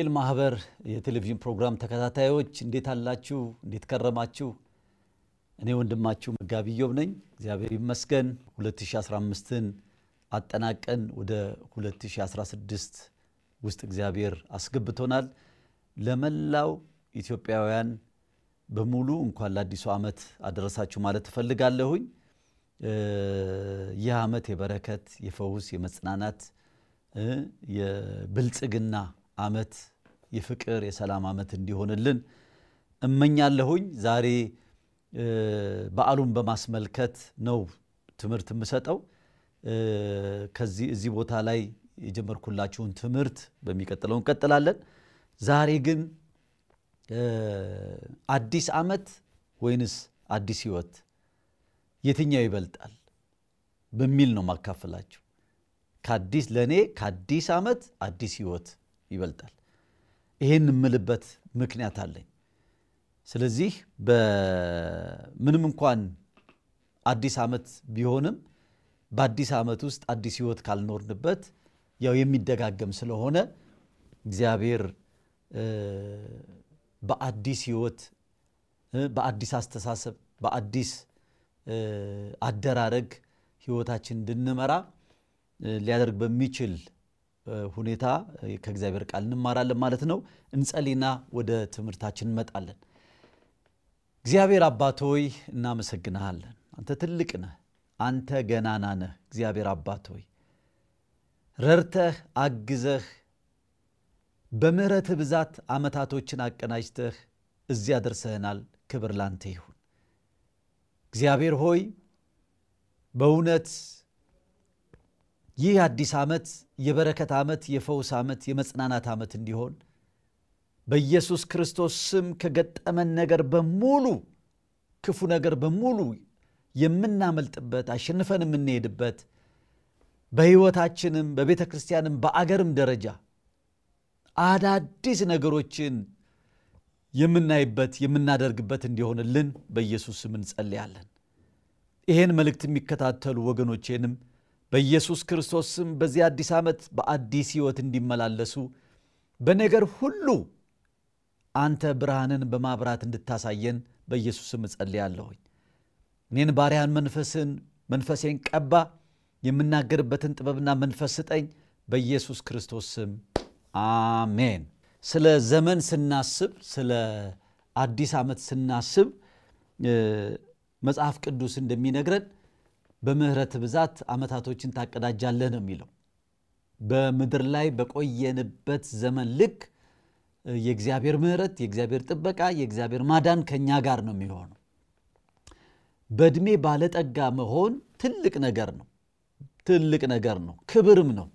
የወንጌል ማህበር የቴሌቪዥን ፕሮግራም ተከታታዮች እንዴት አላችሁ? እንዴት ከረማችሁ? እኔ ወንድማችሁ መጋቢ ነኝ። እግዚአብሔር ይመስገን 2015ን አጠናቀን ወደ 2016 ውስጥ እግዚአብሔር አስገብቶናል። ለመላው ኢትዮጵያውያን በሙሉ እንኳን ለአዲሱ ዓመት አደረሳችሁ ማለት እፈልጋለሁኝ። ይህ ዓመት የበረከት፣ የፈውስ፣ የመጽናናት፣ የብልጽግና ዓመት የፍቅር የሰላም ዓመት እንዲሆንልን እመኛለሁኝ። ዛሬ በዓሉን በማስመልከት ነው ትምህርት የምሰጠው። ከዚህ እዚህ ቦታ ላይ የጀመርኩላችሁን ትምህርት በሚቀጥለው እንቀጥላለን። ዛሬ ግን አዲስ ዓመት ወይንስ አዲስ ህይወት የትኛው ይበልጣል በሚል ነው ማካፈላችሁ። ከአዲስ ለእኔ ከአዲስ ዓመት አዲስ ህይወት ይበልጣል። ይሄን የምልበት ምክንያት አለኝ። ስለዚህ በምንም እንኳን አዲስ ዓመት ቢሆንም በአዲስ ዓመት ውስጥ አዲስ ህይወት ካልኖርንበት ያው የሚደጋገም ስለሆነ እግዚአብሔር በአዲስ ህይወት፣ በአዲስ አስተሳሰብ፣ በአዲስ አደራረግ ህይወታችን እንድንመራ ሊያደርግ በሚችል ሁኔታ ከእግዚአብሔር ቃል እንማራለን ማለት ነው። እንጸሊና ወደ ትምህርታችን እንመጣለን። እግዚአብሔር አባት ሆይ እናመሰግንሃለን። አንተ ትልቅ ነህ፣ አንተ ገናና ነህ። እግዚአብሔር አባት ሆይ ረርተህ አግዘህ በምሕረትህ ብዛት ዓመታቶችን አቀናጅተህ እዚያ ደርሰህናል። ክብር ላንተ ይሁን። እግዚአብሔር ሆይ በእውነት ይህ አዲስ ዓመት የበረከት ዓመት፣ የፈውስ ዓመት፣ የመጽናናት ዓመት እንዲሆን በኢየሱስ ክርስቶስ ስም ከገጠመን ነገር በሙሉ ክፉ ነገር በሙሉ የምናመልጥበት አሸንፈን የምንሄድበት በሕይወታችንም በቤተ ክርስቲያንም በአገርም ደረጃ አዳዲስ ነገሮችን የምናይበት የምናደርግበት እንዲሆንልን በኢየሱስ ስም እንጸልያለን። ይህን መልእክት የሚከታተሉ ወገኖቼንም በኢየሱስ ክርስቶስ ስም በዚህ አዲስ ዓመት በአዲስ ሕይወት እንዲመላለሱ በነገር ሁሉ አንተ ብርሃንን በማብራት እንድታሳየን በኢየሱስም ስም እጸልያለሁኝ። እኔን ባሪያን መንፈስን መንፈሴን ቀባ፣ የምናገርበትን ጥበብና መንፈስ ስጠኝ በኢየሱስ ክርስቶስ ስም አሜን። ስለ ዘመን ስናስብ፣ ስለ አዲስ ዓመት ስናስብ መጽሐፍ ቅዱስ እንደሚነግረን በምህረት ብዛት ዓመታቶችን ታቀዳጃለህ ነው የሚለው። በምድር ላይ በቆየንበት ዘመን ልክ የእግዚአብሔር ምህረት፣ የእግዚአብሔር ጥበቃ፣ የእግዚአብሔር ማዳን ከእኛ ጋር ነው የሚሆነው። በእድሜ ባለጠጋ መሆን ትልቅ ነገር ነው፣ ትልቅ ነገር ነው፣ ክብርም ነው።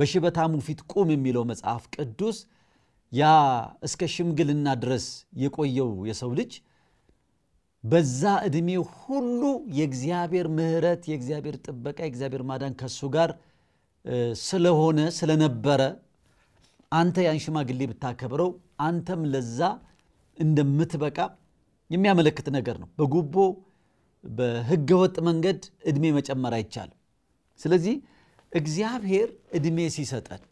በሽበታሙ ፊት ቁም የሚለው መጽሐፍ ቅዱስ ያ እስከ ሽምግልና ድረስ የቆየው የሰው ልጅ በዛ ዕድሜ ሁሉ የእግዚአብሔር ምህረት የእግዚአብሔር ጥበቃ የእግዚአብሔር ማዳን ከሱ ጋር ስለሆነ ስለነበረ አንተ ያን ሽማግሌ ብታከብረው አንተም ለዛ እንደምትበቃ የሚያመለክት ነገር ነው። በጉቦ በህገወጥ መንገድ እድሜ መጨመር አይቻልም። ስለዚህ እግዚአብሔር እድሜ ሲሰጠን፣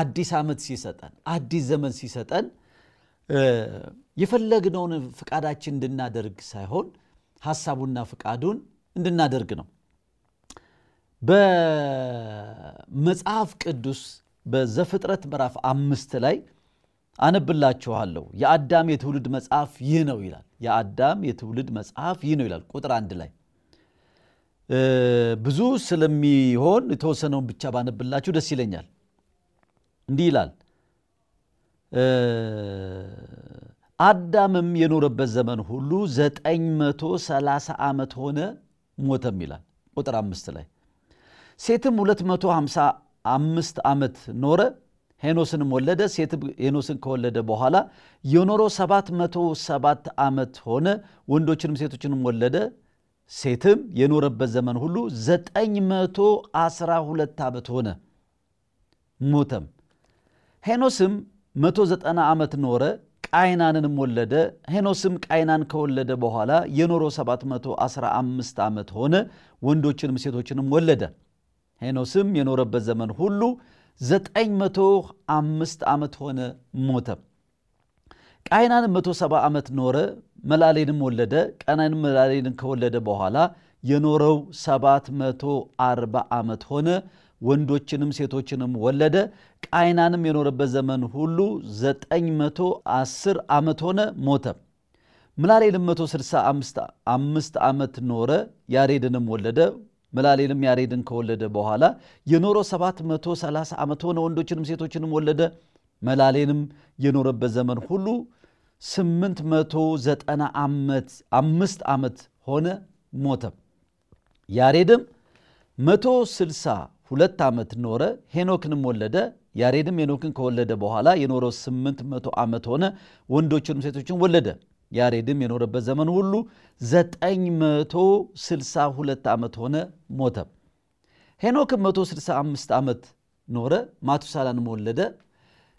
አዲስ ዓመት ሲሰጠን፣ አዲስ ዘመን ሲሰጠን የፈለግነውን ፍቃዳችን እንድናደርግ ሳይሆን ሀሳቡና ፍቃዱን እንድናደርግ ነው። በመጽሐፍ ቅዱስ በዘፍጥረት ምዕራፍ አምስት ላይ አነብላችኋለሁ። የአዳም የትውልድ መጽሐፍ ይህ ነው ይላል። የአዳም የትውልድ መጽሐፍ ይህ ነው ይላል። ቁጥር አንድ ላይ ብዙ ስለሚሆን የተወሰነውን ብቻ ባነብላችሁ ደስ ይለኛል። እንዲህ ይላል አዳምም የኖረበት ዘመን ሁሉ 930 ዓመት ሆነ ሞተም ይላል ቁጥር አምስት ላይ ሴትም 255 ዓመት ኖረ ሄኖስንም ወለደ ሴትም ሄኖስን ከወለደ በኋላ የኖረው 707 ዓመት ሆነ ወንዶችንም ሴቶችንም ወለደ ሴትም የኖረበት ዘመን ሁሉ 912 ዓመት ሆነ ሞተም ሄኖስም መቶ ዘጠና ዓመት ኖረ፣ ቃይናንንም ወለደ። ሄኖስም ቃይናን ከወለደ በኋላ የኖረው 715 ዓመት ሆነ፣ ወንዶችንም ሴቶችንም ወለደ። ሄኖስም የኖረበት ዘመን ሁሉ 905 ዓመት ሆነ፣ ሞተ። ቃይናንም 170 ዓመት ኖረ፣ መላሌንም ወለደ። ቃይናንም መላሌንን ከወለደ በኋላ የኖረው 740 ዓመት ሆነ ወንዶችንም ሴቶችንም ወለደ። ቃይናንም የኖረበት ዘመን ሁሉ ዘጠኝ መቶ አስር ዓመት ሆነ፣ ሞተ። ምላሌልም 165 ዓመት ኖረ፣ ያሬድንም ወለደ። ምላሌልም ያሬድን ከወለደ በኋላ የኖረ ሰባት መቶ ዓመት ሆነ፣ ወንዶችንም ሴቶችንም ወለደ። መላሌንም የኖረበት ዘመን ሁሉ 895 መቶ ዓመት ሆነ፣ ሞተ። ያሬድም 160 ሁለት ዓመት ኖረ፣ ሄኖክንም ወለደ። ያሬድም ሄኖክን ከወለደ በኋላ የኖረው 800 መቶ ዓመት ሆነ፣ ወንዶችንም ሴቶችን ወለደ። ያሬድም የኖረበት ዘመን ሁሉ 962 መቶ ዓመት ሆነ፣ ሞተ። ሄኖክም 165 ዓመት ኖረ፣ ማቱሳላንም ወለደ።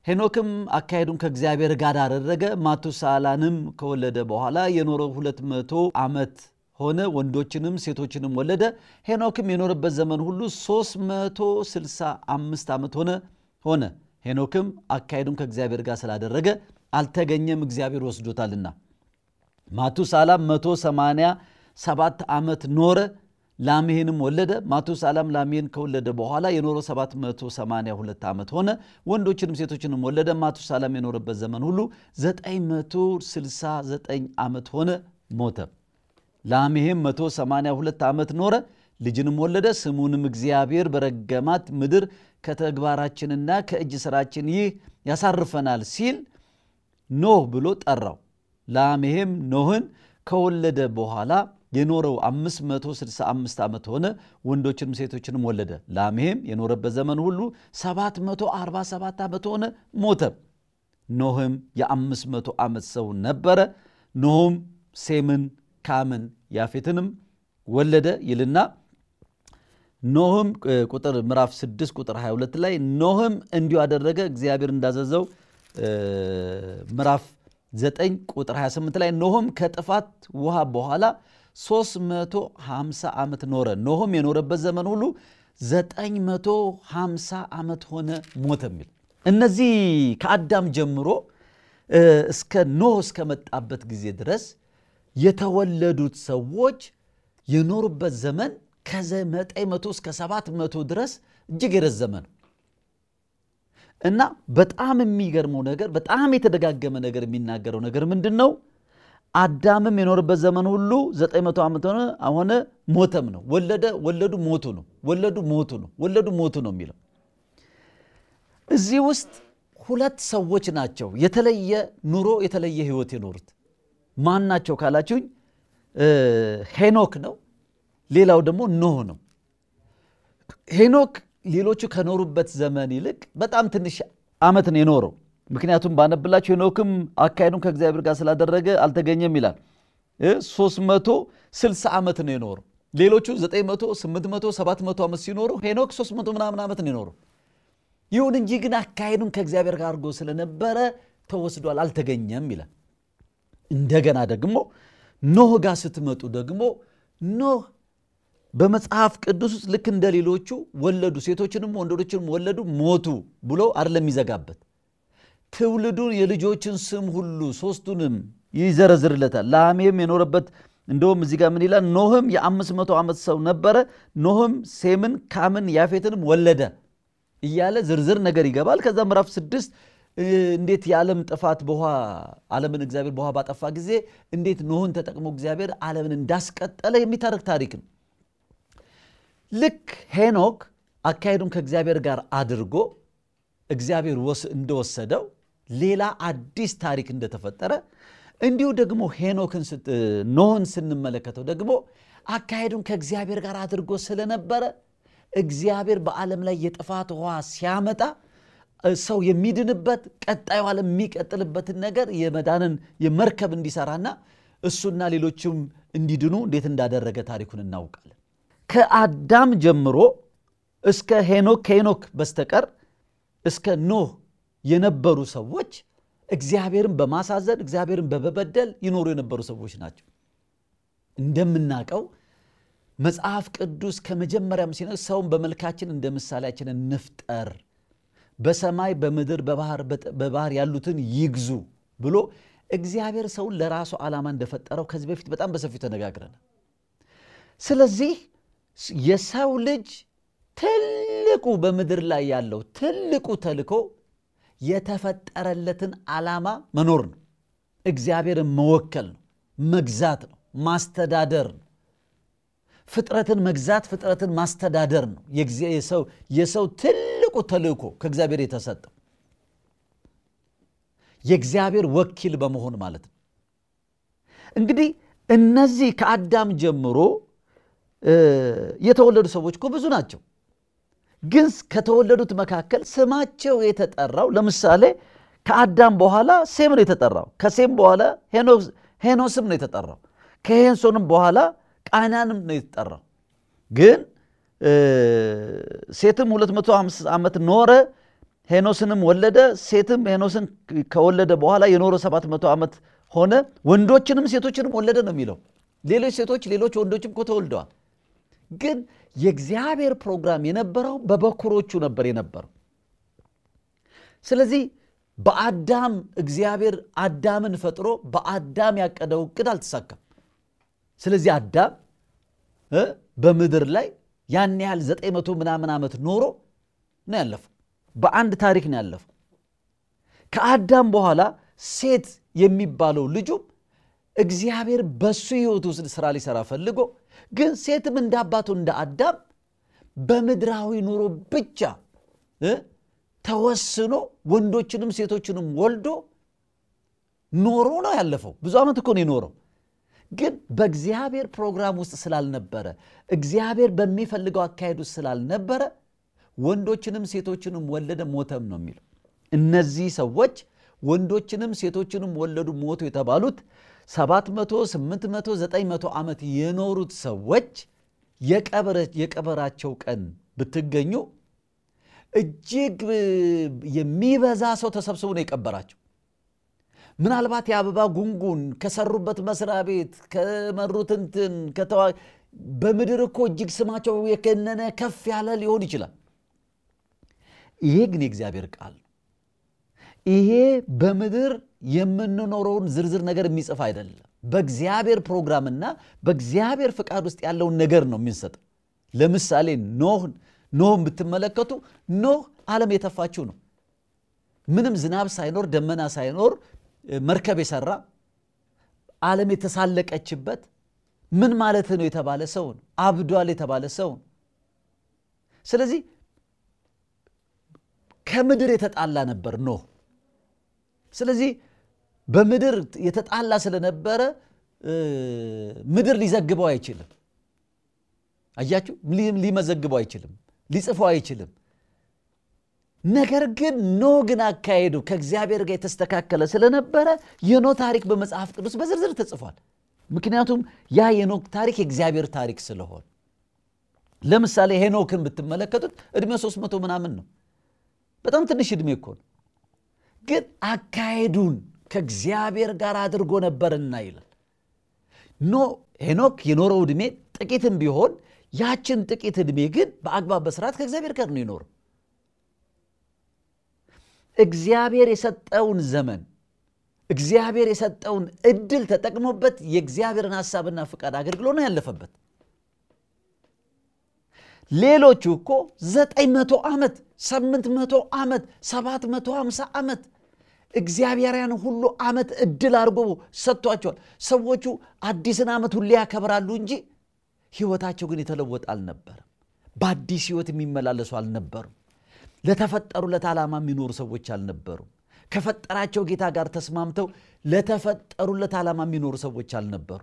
ሄኖክም አካሄዱን ከእግዚአብሔር ጋር አደረገ። ማቱሳላንም ከወለደ በኋላ የኖረው 200 ዓመት ሆነ ወንዶችንም ሴቶችንም ወለደ። ሄኖክም የኖረበት ዘመን ሁሉ 365 ዓመት ሆነ ሆነ። ሄኖክም አካሄዱን ከእግዚአብሔር ጋር ስላደረገ አልተገኘም፣ እግዚአብሔር ወስዶታልና። ማቱሳላም 187 ዓመት ኖረ፣ ላሜህንም ወለደ። ማቱሳላም ላሜህን ከወለደ በኋላ የኖረ 782 ዓመት ሆነ፣ ወንዶችንም ሴቶችንም ወለደ። ማቱሳላም የኖረበት ዘመን ሁሉ 969 ዓመት ሆነ፣ ሞተ። ላሜህም 182 ዓመት ኖረ፣ ልጅንም ወለደ። ስሙንም እግዚአብሔር በረገማት ምድር ከተግባራችንና ከእጅ ስራችን ይህ ያሳርፈናል ሲል ኖህ ብሎ ጠራው። ላሜህም ኖህን ከወለደ በኋላ የኖረው 565 ዓመት ሆነ። ወንዶችንም ሴቶችንም ወለደ። ላሜህም የኖረበት ዘመን ሁሉ 747 ዓመት ሆነ፣ ሞተ። ኖህም የ500 ዓመት ሰው ነበረ። ኖህም ሴምን ካምን ያፌትንም ወለደ ይልና ኖህም ቁጥር ምዕራፍ 6 ቁጥር 22 ላይ ኖህም እንዲሁ አደረገ እግዚአብሔር እንዳዘዘው ምዕራፍ 9 ቁጥር 28 ላይ ኖህም ከጥፋት ውሃ በኋላ 350 ዓመት ኖረ ኖህም የኖረበት ዘመን ሁሉ 950 ዓመት ሆነ ሞተ የሚል እነዚህ ከአዳም ጀምሮ እስከ ኖህ እስከመጣበት ጊዜ ድረስ የተወለዱት ሰዎች የኖሩበት ዘመን ከ900 እስከ 700 ድረስ እጅግ የረዘመ ነው እና በጣም የሚገርመው ነገር በጣም የተደጋገመ ነገር የሚናገረው ነገር ምንድን ነው? አዳምም የኖርበት ዘመን ሁሉ 900 ዓመት ሆነ ሞተም ነው። ወለደ ወለዱ ሞቱ ነው። ወለዱ ሞቱ ነው። ወለዱ ሞቱ ነው የሚለው እዚህ ውስጥ ሁለት ሰዎች ናቸው የተለየ ኑሮ የተለየ ህይወት የኖሩት። ማን ናቸው ካላችሁኝ ሄኖክ ነው ሌላው ደግሞ ኖህ ነው ሄኖክ ሌሎቹ ከኖሩበት ዘመን ይልቅ በጣም ትንሽ አመት ነው የኖረው ምክንያቱም ባነብላችሁ ሄኖክም አካሄዱን ከእግዚአብሔር ጋር ስላደረገ አልተገኘም ይላል 360 ዓመት ነው የኖረው ሌሎቹ 900 800 700 ዓመት ሲኖሩ ሄኖክ 300 ምናምን ዓመት ነው የኖረው ይሁን እንጂ ግን አካሄዱን ከእግዚአብሔር ጋር አድርጎ ስለነበረ ተወስዷል አልተገኘም ይላል እንደገና ደግሞ ኖህ ጋር ስትመጡ ደግሞ ኖህ በመጽሐፍ ቅዱስ ውስጥ ልክ እንደ ሌሎቹ ወለዱ፣ ሴቶችንም ወንዶችንም ወለዱ፣ ሞቱ ብሎ አይደለም የሚዘጋበት። ትውልዱን የልጆችን ስም ሁሉ ሶስቱንም ይዘረዝርለታል። ላሜም የኖረበት እንደውም እዚህ ጋር ምን ይላል? ኖህም የአምስት መቶ ዓመት ሰው ነበረ። ኖህም ሴምን፣ ካምን፣ ያፌትንም ወለደ እያለ ዝርዝር ነገር ይገባል። ከዛ ምዕራፍ ስድስት እንዴት የዓለም ጥፋት በውሃ ዓለምን እግዚአብሔር በኋ ባጠፋ ጊዜ እንዴት ኖህን ተጠቅሞ እግዚአብሔር ዓለምን እንዳስቀጠለ የሚተርክ ታሪክ ነው። ልክ ሄኖክ አካሄዱን ከእግዚአብሔር ጋር አድርጎ እግዚአብሔር እንደወሰደው ሌላ አዲስ ታሪክ እንደተፈጠረ እንዲሁ ደግሞ ሄኖክን ኖህን ስንመለከተው ደግሞ አካሄዱን ከእግዚአብሔር ጋር አድርጎ ስለነበረ እግዚአብሔር በዓለም ላይ የጥፋት ውሃ ሲያመጣ ሰው የሚድንበት ቀጣዩ ዓለም የሚቀጥልበትን ነገር የመዳንን የመርከብ እንዲሰራና እሱና ሌሎችም እንዲድኑ እንዴት እንዳደረገ ታሪኩን እናውቃለን። ከአዳም ጀምሮ እስከ ሄኖክ ከሄኖክ በስተቀር እስከ ኖህ የነበሩ ሰዎች እግዚአብሔርን በማሳዘን እግዚአብሔርን በመበደል ይኖሩ የነበሩ ሰዎች ናቸው። እንደምናውቀው መጽሐፍ ቅዱስ ከመጀመሪያም ሲነ ሰውን በመልካችን እንደ ምሳሌያችን እንፍጠር በሰማይ በምድር በባህር ያሉትን ይግዙ ብሎ እግዚአብሔር ሰውን ለራሱ ዓላማ እንደፈጠረው ከዚህ በፊት በጣም በሰፊው ተነጋግረናል። ስለዚህ የሰው ልጅ ትልቁ በምድር ላይ ያለው ትልቁ ተልኮ የተፈጠረለትን ዓላማ መኖር ነው። እግዚአብሔርን መወከል ነው፣ መግዛት ነው፣ ማስተዳደር ነው። ፍጥረትን መግዛት ፍጥረትን ማስተዳደር ነው የሰው ትልቁ ተልእኮ ከእግዚአብሔር የተሰጠው የእግዚአብሔር ወኪል በመሆን ማለት ነው እንግዲህ እነዚህ ከአዳም ጀምሮ የተወለዱ ሰዎች ብዙ ናቸው ግን ከተወለዱት መካከል ስማቸው የተጠራው ለምሳሌ ከአዳም በኋላ ሴም ነው የተጠራው ከሴም በኋላ ሄኖስም ነው የተጠራው ከሄንሶንም በኋላ ቃናንም ነው የተጠራው። ግን ሴትም 250 ዓመት ኖረ፣ ሄኖስንም ወለደ። ሴትም ሄኖስን ከወለደ በኋላ የኖረ 700 ዓመት ሆነ። ወንዶችንም ሴቶችንም ወለደ ነው የሚለው። ሌሎች ሴቶች ሌሎች ወንዶችም እኮ ተወልደዋል። ግን የእግዚአብሔር ፕሮግራም የነበረው በበኩሮቹ ነበር የነበረው። ስለዚህ በአዳም እግዚአብሔር አዳምን ፈጥሮ በአዳም ያቀደው እቅድ አልተሳካም። ስለዚህ አዳም በምድር ላይ ያን ያህል ዘጠኝ መቶ ምናምን ዓመት ኖሮ ነው ያለፈው። በአንድ ታሪክ ነው ያለፈው። ከአዳም በኋላ ሴት የሚባለው ልጁም እግዚአብሔር በሱ ህይወቱ ውስጥ ስራ ሊሰራ ፈልጎ ግን ሴትም እንደ አባቱ እንደ አዳም በምድራዊ ኑሮ ብቻ ተወስኖ ወንዶችንም ሴቶችንም ወልዶ ኖሮ ነው ያለፈው። ብዙ ዓመት እኮ ነው የኖረው። ግን በእግዚአብሔር ፕሮግራም ውስጥ ስላልነበረ እግዚአብሔር በሚፈልገው አካሄድ ውስጥ ስላልነበረ ወንዶችንም ሴቶችንም ወለደ ሞተም ነው የሚለው። እነዚህ ሰዎች ወንዶችንም ሴቶችንም ወለዱ ሞቱ የተባሉት 700፣ 800፣ 900 ዓመት የኖሩት ሰዎች የቀበራቸው ቀን ብትገኙ እጅግ የሚበዛ ሰው ተሰብስቦ ነው የቀበራቸው። ምናልባት የአበባ ጉንጉን ከሰሩበት መስሪያ ቤት ከመሩት እንትን ከተዋ በምድር እኮ እጅግ ስማቸው የከነነ ከፍ ያለ ሊሆን ይችላል። ይሄ ግን የእግዚአብሔር ቃል ነው። ይሄ በምድር የምንኖረውን ዝርዝር ነገር የሚጽፍ አይደለም። በእግዚአብሔር ፕሮግራምና በእግዚአብሔር ፍቃድ ውስጥ ያለውን ነገር ነው የሚንሰጥ። ለምሳሌ ኖህን ኖህን ብትመለከቱ ኖህ ዓለም የተፋችው ነው። ምንም ዝናብ ሳይኖር ደመና ሳይኖር መርከብ የሰራ ዓለም የተሳለቀችበት ምን ማለት ነው የተባለ ሰውን አብዷል የተባለ ሰውን ስለዚህ ከምድር የተጣላ ነበር ኖህ ስለዚህ በምድር የተጣላ ስለነበረ ምድር ሊዘግበው አይችልም አያችሁ ሊመዘግበው አይችልም ሊጽፈው አይችልም ነገር ግን ኖ ግን አካሄዱ ከእግዚአብሔር ጋር የተስተካከለ ስለነበረ የኖ ታሪክ በመጽሐፍ ቅዱስ በዝርዝር ተጽፏል። ምክንያቱም ያ የኖ ታሪክ የእግዚአብሔር ታሪክ ስለሆነ። ለምሳሌ ሄኖክን ብትመለከቱት እድሜ 300 መቶ ምናምን ነው። በጣም ትንሽ እድሜ እኮ ነው። ግን አካሄዱን ከእግዚአብሔር ጋር አድርጎ ነበርና ይላል። ኖ ሄኖክ የኖረው እድሜ ጥቂትም ቢሆን ያችን ጥቂት እድሜ ግን በአግባብ በስርዓት ከእግዚአብሔር ጋር ነው ይኖረው። እግዚአብሔር የሰጠውን ዘመን እግዚአብሔር የሰጠውን እድል ተጠቅሞበት የእግዚአብሔርን ሀሳብና ፍቃድ አገልግሎ ነው ያለፈበት ሌሎቹ እኮ ዘጠኝ መቶ ዓመት ስምንት መቶ ዓመት ሰባት መቶ ሀምሳ ዓመት እግዚአብሔርያን ሁሉ ዓመት እድል አድርጎ ሰጥቷቸዋል ሰዎቹ አዲስን ዓመት ሁሌ ያከብራሉ እንጂ ህይወታቸው ግን የተለወጠ አልነበርም በአዲስ ህይወት የሚመላለሱ አልነበሩም ለተፈጠሩለት ዓላማ የሚኖሩ ሰዎች አልነበሩም። ከፈጠራቸው ጌታ ጋር ተስማምተው ለተፈጠሩለት ዓላማ የሚኖሩ ሰዎች አልነበሩ።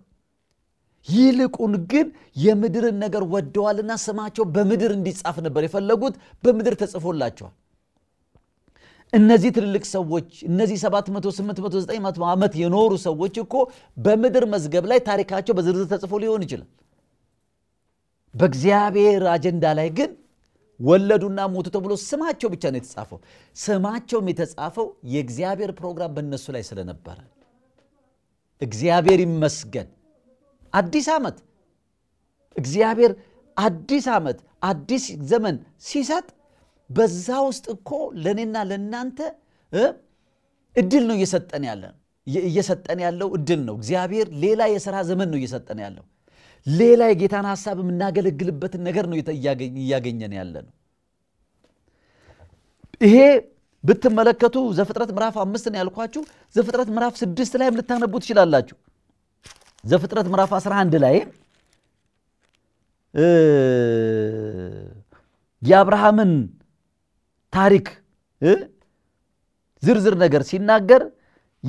ይልቁን ግን የምድርን ነገር ወደዋልና ስማቸው በምድር እንዲጻፍ ነበር የፈለጉት። በምድር ተጽፎላቸዋል። እነዚህ ትልልቅ ሰዎች እነዚህ 789 ዓመት የኖሩ ሰዎች እኮ በምድር መዝገብ ላይ ታሪካቸው በዝርዝር ተጽፎ ሊሆን ይችላል። በእግዚአብሔር አጀንዳ ላይ ግን ወለዱና ሞቱ ተብሎ ስማቸው ብቻ ነው የተጻፈው። ስማቸውም የተጻፈው የእግዚአብሔር ፕሮግራም በእነሱ ላይ ስለነበረ እግዚአብሔር ይመስገን። አዲስ ዓመት እግዚአብሔር አዲስ ዓመት አዲስ ዘመን ሲሰጥ በዛ ውስጥ እኮ ለእኔና ለእናንተ እድል ነው እየሰጠን እየሰጠን ያለው እድል ነው። እግዚአብሔር ሌላ የሥራ ዘመን ነው እየሰጠን ያለው። ሌላ የጌታን ሀሳብ የምናገለግልበትን ነገር ነው እያገኘን ያለ ነው። ይሄ ብትመለከቱ ዘፍጥረት ምዕራፍ አምስት ነው ያልኳችሁ። ዘፍጥረት ምዕራፍ ስድስት ላይም ልታነቡ ትችላላችሁ። ዘፍጥረት ምዕራፍ 11 ላይ የአብርሃምን ታሪክ ዝርዝር ነገር ሲናገር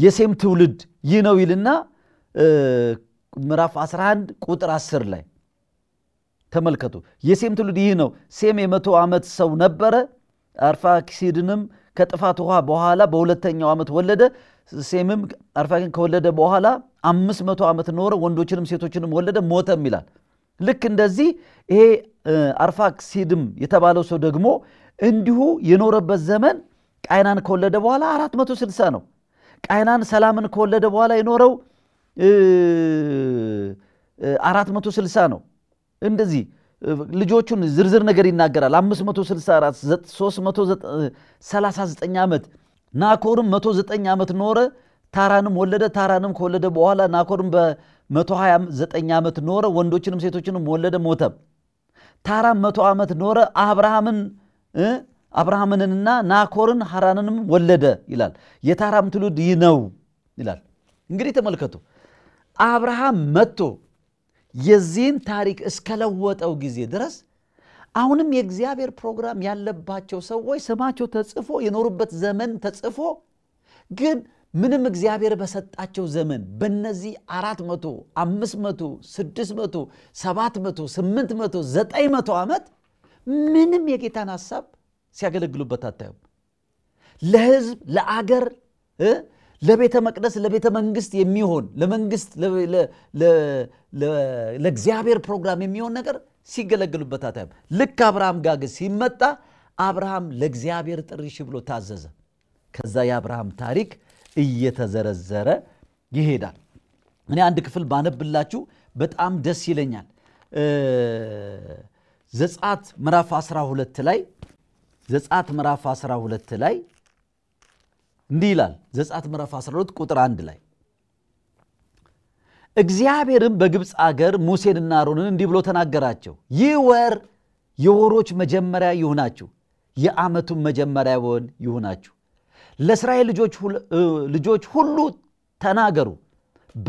የሴም ትውልድ ይህ ነው ይልና ምዕራፍ 11 ቁጥር 10 ላይ ተመልከቱ። የሴም ትውልድ ይህ ነው። ሴም የመቶ ዓመት ሰው ነበረ። አርፋክሲድንም ከጥፋት ውኃ በኋላ በሁለተኛው ዓመት ወለደ። ሴምም አርፋክሲድን ከወለደ በኋላ አምስት መቶ ዓመት ኖረ፣ ወንዶችንም ሴቶችንም ወለደ፣ ሞተም ይላል። ልክ እንደዚህ ይሄ አርፋክሲድም የተባለው ሰው ደግሞ እንዲሁ የኖረበት ዘመን ቃይናን ከወለደ በኋላ 460 ነው። ቃይናን ሰላምን ከወለደ በኋላ የኖረው አራት መቶ ስልሳ ነው እንደዚህ ልጆቹን ዝርዝር ነገር ይናገራል። ሰላሳ ዘጠኝ ዓመት ናኮርም መቶ ዘጠኝ ዓመት ኖረ፣ ታራንም ወለደ። ታራንም ከወለደ በኋላ ናኮርም በመቶ ሀያ ዘጠኝ ዓመት ኖረ፣ ወንዶችንም ሴቶችንም ወለደ፣ ሞተ። ታራም መቶ ዓመት ኖረ፣ አብርሃምን አብርሃምንና ናኮርን ሐራንንም ወለደ ይላል። የታራም ትውልድ ይህ ነው ይላል። እንግዲህ ተመልከቱ። አብርሃም መጥቶ የዚህን ታሪክ እስከለወጠው ጊዜ ድረስ አሁንም የእግዚአብሔር ፕሮግራም ያለባቸው ሰዎች ስማቸው ተጽፎ የኖሩበት ዘመን ተጽፎ ግን ምንም እግዚአብሔር በሰጣቸው ዘመን በነዚህ አራት መቶ አምስት መቶ ስድስት መቶ ሰባት መቶ ስምንት መቶ ዘጠኝ መቶ ዓመት ምንም የጌታን ሐሳብ ሲያገለግሉበት አታዩም። ለህዝብ ለአገር ለቤተ መቅደስ ለቤተ መንግስት የሚሆን ለመንግስት ለእግዚአብሔር ፕሮግራም የሚሆን ነገር ሲገለግሉበት አታይም። ልክ አብርሃም ጋግ ሲመጣ አብርሃም ለእግዚአብሔር ጥሪሽ ብሎ ታዘዘ። ከዛ የአብርሃም ታሪክ እየተዘረዘረ ይሄዳል። እኔ አንድ ክፍል ባነብላችሁ በጣም ደስ ይለኛል። ዘጻት ምዕራፍ 12 ላይ ዘጻት ምዕራፍ 12 ላይ እንዲህ ይላል ዘጻት ምዕራፍ 12 ቁጥር 1 ላይ እግዚአብሔርም በግብፅ አገር ሙሴንና አሮንን እንዲህ ብሎ ተናገራቸው። ይህ ወር የወሮች መጀመሪያ ይሁናችሁ፣ የአመቱ መጀመሪያ ወን ይሁናችሁ። ለእስራኤል ልጆች ሁሉ ተናገሩ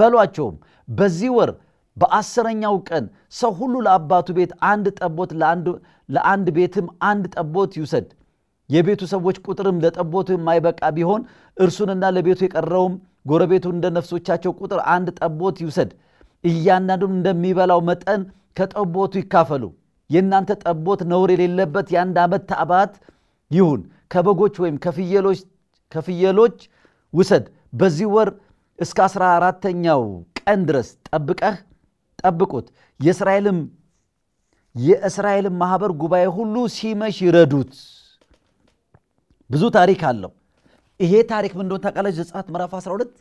በሏቸውም፣ በዚህ ወር በአስረኛው ቀን ሰው ሁሉ ለአባቱ ቤት አንድ ጠቦት፣ ለአንድ ቤትም አንድ ጠቦት ይውሰድ የቤቱ ሰዎች ቁጥርም ለጠቦቱ የማይበቃ ቢሆን እርሱንና ለቤቱ የቀረውም ጎረቤቱ እንደ ነፍሶቻቸው ቁጥር አንድ ጠቦት ይውሰድ። እያንዳንዱም እንደሚበላው መጠን ከጠቦቱ ይካፈሉ። የእናንተ ጠቦት ነውር የሌለበት የአንድ ዓመት ታባት ይሁን። ከበጎች ወይም ከፍየሎች ውሰድ። በዚህ ወር እስከ አስራ አራተኛው ቀን ድረስ ጠብቀህ ጠብቁት። የእስራኤልም የእስራኤልም ማኅበር ጉባኤ ሁሉ ሲመሽ ይረዱት። ብዙ ታሪክ አለው። ይሄ ታሪክ ምን እንደሆነ ታውቃለች? ዘጸአት ምዕራፍ 12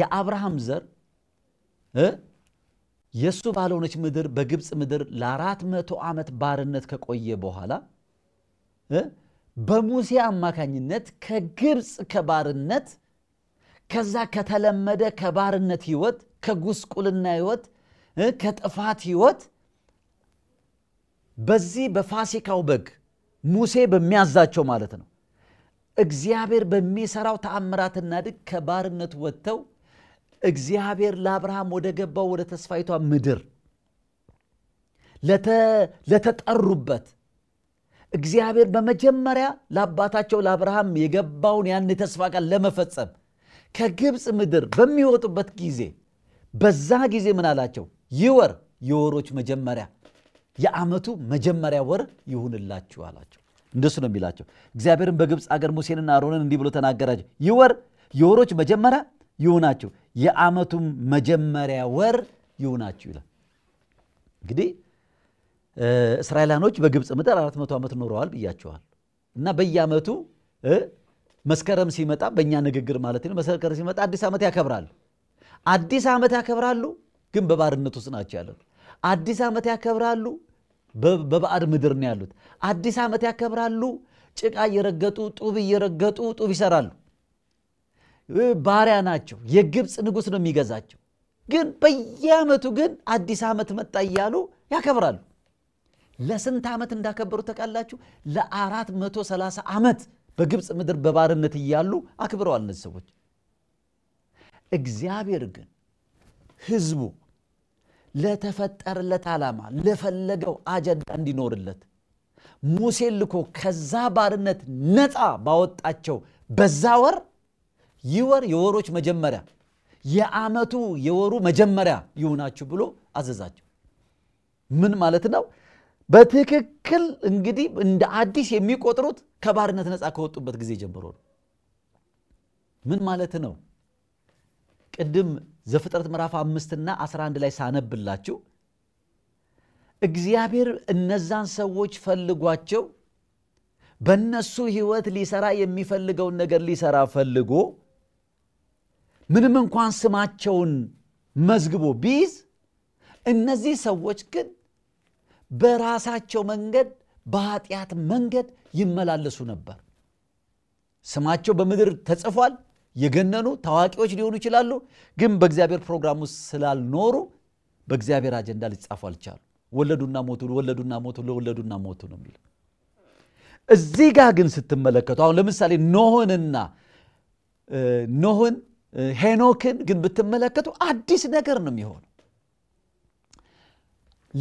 የአብርሃም ዘር የእሱ ባልሆነች ምድር በግብፅ ምድር ለአራት መቶ ዓመት ባርነት ከቆየ በኋላ በሙሴ አማካኝነት ከግብፅ ከባርነት ከዛ ከተለመደ ከባርነት ህይወት ከጉስቁልና ህይወት ከጥፋት ህይወት በዚህ በፋሲካው በግ ሙሴ በሚያዛቸው ማለት ነው። እግዚአብሔር በሚሰራው ተአምራትና ድንቅ ከባርነት ወጥተው እግዚአብሔር ለአብርሃም ወደ ገባው ወደ ተስፋይቷ ምድር ለተጠሩበት እግዚአብሔር በመጀመሪያ ለአባታቸው ለአብርሃም የገባውን ያን የተስፋ ቃል ለመፈጸም ከግብፅ ምድር በሚወጡበት ጊዜ በዛ ጊዜ ምን አላቸው? ይወር የወሮች መጀመሪያ የዓመቱ መጀመሪያ ወር ይሁንላችሁ አላቸው። እንደሱ ነው የሚላቸው። እግዚአብሔርን በግብፅ አገር ሙሴንና አሮንን እንዲህ ብሎ ተናገራቸው። ይህ ወር የወሮች መጀመሪያ ይሁናችሁ፣ የዓመቱም መጀመሪያ ወር ይሁናችሁ ይላል። እንግዲህ እስራኤላኖች በግብፅ ምድር አራት መቶ ዓመት ኖረዋል ብያቸዋል እና በየዓመቱ መስከረም ሲመጣ በእኛ ንግግር ማለት ነው። መስከረም ሲመጣ አዲስ ዓመት ያከብራሉ። አዲስ ዓመት ያከብራሉ፣ ግን በባርነት ውስጥ ናቸው ያለ አዲስ ዓመት ያከብራሉ፣ በባዕድ ምድር ነው ያሉት። አዲስ ዓመት ያከብራሉ። ጭቃ እየረገጡ ጡብ እየረገጡ ጡብ ይሰራሉ። ባሪያ ናቸው። የግብፅ ንጉሥ ነው የሚገዛቸው። ግን በየዓመቱ ግን አዲስ ዓመት መጣ እያሉ ያከብራሉ። ለስንት ዓመት እንዳከበሩ ተቃላችሁ ለአራት መቶ ሰላሳ ዓመት በግብፅ ምድር በባርነት እያሉ አክብረዋል እነዚህ ሰዎች። እግዚአብሔር ግን ህዝቡ? ለተፈጠረለት ዓላማ ለፈለገው አጀንዳ እንዲኖርለት ሙሴን ልኮ ከዛ ባርነት ነፃ ባወጣቸው በዛ ወር ይህ ወር የወሮች መጀመሪያ የአመቱ የወሩ መጀመሪያ ይሆናችሁ ብሎ አዘዛቸው። ምን ማለት ነው? በትክክል እንግዲህ እንደ አዲስ የሚቆጥሩት ከባርነት ነፃ ከወጡበት ጊዜ ጀምሮ ነው። ምን ማለት ነው? ቅድም ዘፍጥረት ምዕራፍ አምስትና 11 ላይ ሳነብላችሁ እግዚአብሔር እነዛን ሰዎች ፈልጓቸው በእነሱ ህይወት ሊሰራ የሚፈልገውን ነገር ሊሰራ ፈልጎ ምንም እንኳን ስማቸውን መዝግቦ ቢይዝ እነዚህ ሰዎች ግን በራሳቸው መንገድ በኃጢአት መንገድ ይመላለሱ ነበር። ስማቸው በምድር ተጽፏል። የገነኑ ታዋቂዎች ሊሆኑ ይችላሉ። ግን በእግዚአብሔር ፕሮግራም ውስጥ ስላልኖሩ በእግዚአብሔር አጀንዳ ሊጻፉ አልቻሉ። ወለዱና ሞቱ፣ ወለዱና ሞቱ፣ ወለዱና ሞቱ ነው የሚለው። እዚህ ጋር ግን ስትመለከቱ አሁን ለምሳሌ ኖህንና ኖህን ሄኖክን ግን ብትመለከቱ አዲስ ነገር ነው የሚሆነው።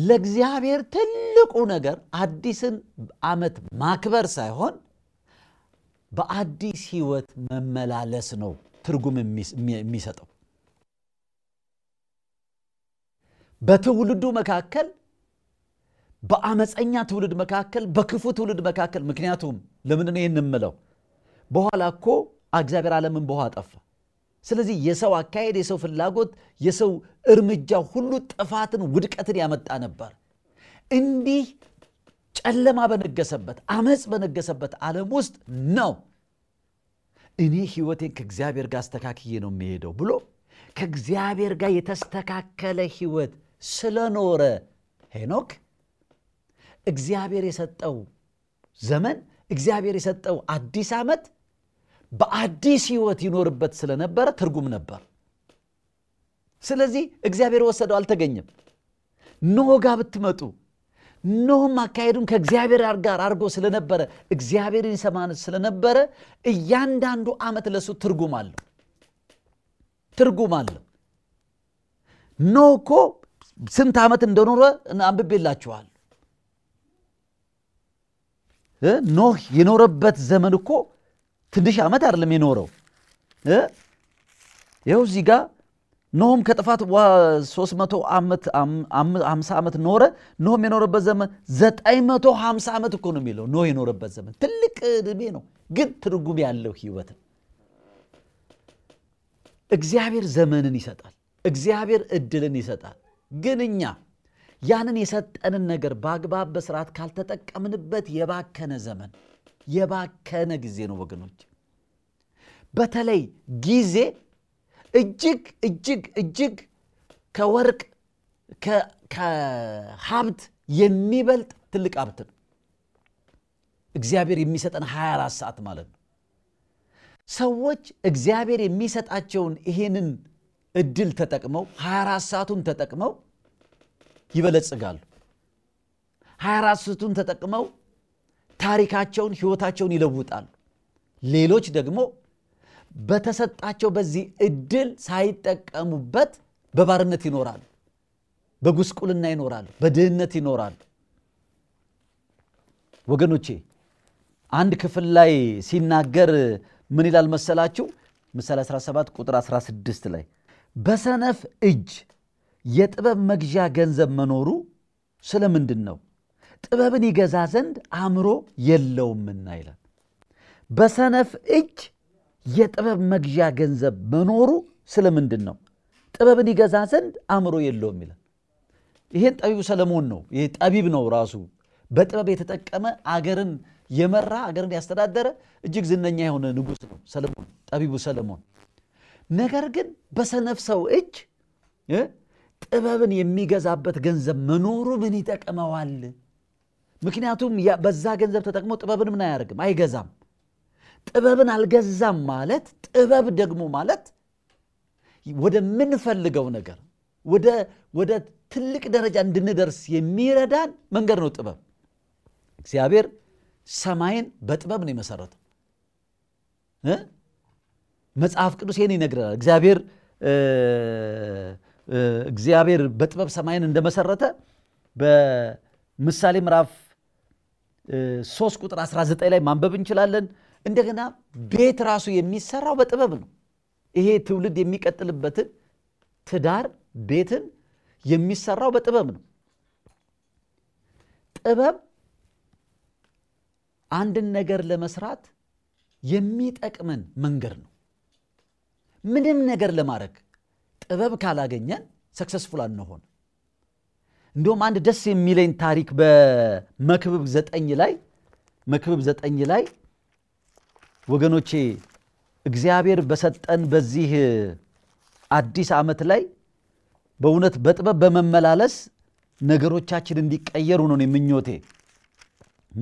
ለእግዚአብሔር ትልቁ ነገር አዲስን ዓመት ማክበር ሳይሆን በአዲስ ህይወት መመላለስ ነው ትርጉም የሚሰጠው። በትውልዱ መካከል በአመፀኛ ትውልድ መካከል በክፉ ትውልድ መካከል ምክንያቱም ለምንድን ነው ይህን የምለው? በኋላ እኮ እግዚአብሔር ዓለምን በውሃ ጠፋ። ስለዚህ የሰው አካሄድ፣ የሰው ፍላጎት፣ የሰው እርምጃ ሁሉ ጥፋትን፣ ውድቀትን ያመጣ ነበር። እንዲህ ጨለማ በነገሰበት አመፅ በነገሰበት ዓለም ውስጥ ነው እኔ ህይወቴን ከእግዚአብሔር ጋር አስተካክዬ ነው የሚሄደው ብሎ ከእግዚአብሔር ጋር የተስተካከለ ህይወት ስለኖረ ሄኖክ እግዚአብሔር የሰጠው ዘመን እግዚአብሔር የሰጠው አዲስ ዓመት በአዲስ ህይወት ይኖርበት ስለነበረ ትርጉም ነበር ስለዚህ እግዚአብሔር ወሰደው አልተገኘም ኖጋ ብትመጡ ኖህም አካሄዱን ከእግዚአብሔር ጋር አድርጎ ስለነበረ እግዚአብሔርን ይሰማን ስለነበረ እያንዳንዱ ዓመት ለሱ ትርጉም አለው ትርጉም አለው ኖህ እኮ ስንት ዓመት እንደኖረ አንብቤላችኋል ኖህ የኖረበት ዘመን እኮ ትንሽ ዓመት አይደለም የኖረው ይኸው እዚህ ጋር ኖህም ከጥፋት 350 ዓመት ኖረ። ኖህም የኖረበት ዘመን 950 ዓመት እኮ ነው የሚለው ኖህ የኖረበት ዘመን ትልቅ ዕድሜ ነው፣ ግን ትርጉም ያለው ህይወት ነው። እግዚአብሔር ዘመንን ይሰጣል፣ እግዚአብሔር እድልን ይሰጣል። ግን እኛ ያንን የሰጠንን ነገር በአግባብ በስርዓት ካልተጠቀምንበት የባከነ ዘመን የባከነ ጊዜ ነው ወገኖች። በተለይ ጊዜ እጅግ እጅግ እጅግ ከወርቅ ከሀብት የሚበልጥ ትልቅ ሀብት ነው። እግዚአብሔር የሚሰጠን 24 ሰዓት ማለት ነው። ሰዎች እግዚአብሔር የሚሰጣቸውን ይሄንን እድል ተጠቅመው 24 ሰዓቱን ተጠቅመው ይበለጽጋሉ። 24 ሰዓቱን ተጠቅመው ታሪካቸውን፣ ህይወታቸውን ይለውጣሉ። ሌሎች ደግሞ በተሰጣቸው በዚህ እድል ሳይጠቀሙበት በባርነት ይኖራሉ፣ በጉስቁልና ይኖራሉ፣ በድህነት ይኖራሉ። ወገኖቼ አንድ ክፍል ላይ ሲናገር ምን ይላል መሰላችሁ? ምሳሌ 17 ቁጥር 16 ላይ በሰነፍ እጅ የጥበብ መግዣ ገንዘብ መኖሩ ስለምንድን ነው? ጥበብን ይገዛ ዘንድ አእምሮ የለውምና ይላል። በሰነፍ እጅ የጥበብ መግዣ ገንዘብ መኖሩ ስለምንድን ነው? ጥበብን ይገዛ ዘንድ አእምሮ የለውም ይላል። ይሄን ጠቢቡ ሰለሞን ነው። ይሄ ጠቢብ ነው ራሱ በጥበብ የተጠቀመ አገርን የመራ አገርን ያስተዳደረ እጅግ ዝነኛ የሆነ ንጉሥ ነው ሰለሞን፣ ጠቢቡ ሰለሞን። ነገር ግን በሰነፍ ሰው እጅ ጥበብን የሚገዛበት ገንዘብ መኖሩ ምን ይጠቅመዋል? ምክንያቱም በዛ ገንዘብ ተጠቅሞ ጥበብን ምን አያደርግም፣ አይገዛም። ጥበብን አልገዛም ማለት ጥበብ ደግሞ ማለት ወደምንፈልገው ነገር ወደ ትልቅ ደረጃ እንድንደርስ የሚረዳን መንገድ ነው ጥበብ። እግዚአብሔር ሰማይን በጥበብ ነው የመሰረተው። መጽሐፍ ቅዱስ ይህን ይነግረናል። እግዚአብሔር እግዚአብሔር በጥበብ ሰማይን እንደመሰረተ በምሳሌ ምዕራፍ 3 ቁጥር 19 ላይ ማንበብ እንችላለን። እንደገና ቤት ራሱ የሚሰራው በጥበብ ነው። ይሄ ትውልድ የሚቀጥልበትን ትዳር ቤትን የሚሰራው በጥበብ ነው። ጥበብ አንድን ነገር ለመስራት የሚጠቅመን መንገድ ነው። ምንም ነገር ለማድረግ ጥበብ ካላገኘን ሰክሰስፉል አንሆን። እንዲሁም አንድ ደስ የሚለኝ ታሪክ በመክብብ ዘጠኝ ላይ መክብብ ዘጠኝ ላይ ወገኖቼ እግዚአብሔር በሰጠን በዚህ አዲስ ዓመት ላይ በእውነት በጥበብ በመመላለስ ነገሮቻችን እንዲቀየሩ ነው የምኞቴ።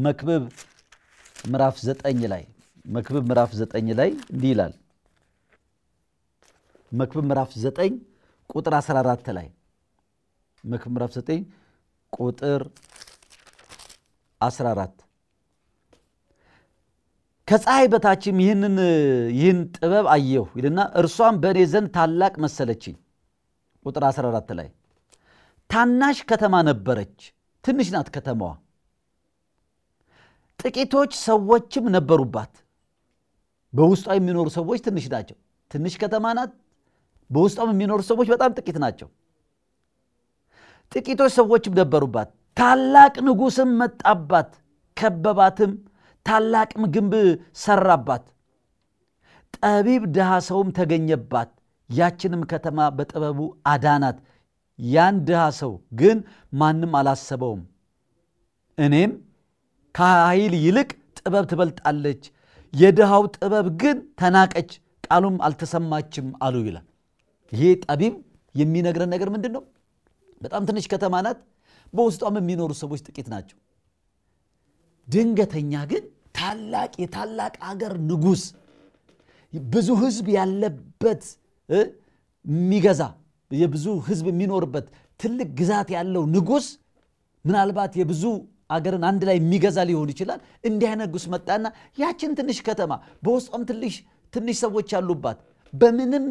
መክብብ ምዕራፍ ዘጠኝ ላይ መክብብ ምዕራፍ ዘጠኝ ላይ እንዲህ ይላል። መክብብ ምዕራፍ ዘጠኝ ቁጥር 14 ላይ መክብብ ምዕራፍ ዘጠኝ ቁጥር 14 ከፀሐይ በታችም ይህንን ይህን ጥበብ አየሁ ይልና እርሷም በእኔ ዘንድ ታላቅ መሰለችኝ። ቁጥር 14 ላይ ታናሽ ከተማ ነበረች፣ ትንሽ ናት ከተማዋ፣ ጥቂቶች ሰዎችም ነበሩባት። በውስጧ የሚኖሩ ሰዎች ትንሽ ናቸው። ትንሽ ከተማ ናት፣ በውስጧም የሚኖሩ ሰዎች በጣም ጥቂት ናቸው። ጥቂቶች ሰዎችም ነበሩባት። ታላቅ ንጉስም መጣባት፣ ከበባትም ታላቅም ግንብ ሰራባት፣ ጠቢብ ድሃ ሰውም ተገኘባት። ያችንም ከተማ በጥበቡ አዳናት። ያን ድሃ ሰው ግን ማንም አላሰበውም። እኔም ከኃይል ይልቅ ጥበብ ትበልጣለች፣ የድሃው ጥበብ ግን ተናቀች፣ ቃሉም አልተሰማችም አሉ ይላል። ይሄ ጠቢብ የሚነግረን ነገር ምንድን ነው? በጣም ትንሽ ከተማ ናት። በውስጧም የሚኖሩ ሰዎች ጥቂት ናቸው። ድንገተኛ ግን ታላቅ የታላቅ አገር ንጉስ ብዙ ህዝብ ያለበት የሚገዛ የብዙ ህዝብ የሚኖርበት ትልቅ ግዛት ያለው ንጉስ ምናልባት የብዙ አገርን አንድ ላይ የሚገዛ ሊሆን ይችላል። እንዲህ አይነት ንጉሥ መጣና ያችን ትንሽ ከተማ በውስጧም ትንሽ ትንሽ ሰዎች ያሉባት በምንም